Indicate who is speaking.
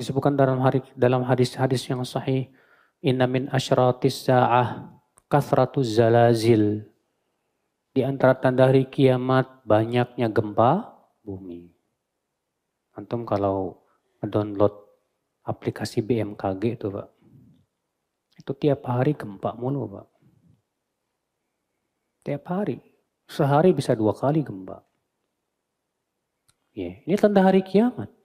Speaker 1: disebutkan dalam hari dalam hadis-hadis yang sahih inna min asyratis sa'ah kathratu zalazil di antara tanda hari kiamat banyaknya gempa bumi antum kalau download aplikasi BMKG itu pak itu tiap hari gempa mulu pak tiap hari sehari bisa dua kali gempa ya yeah. ini tanda hari kiamat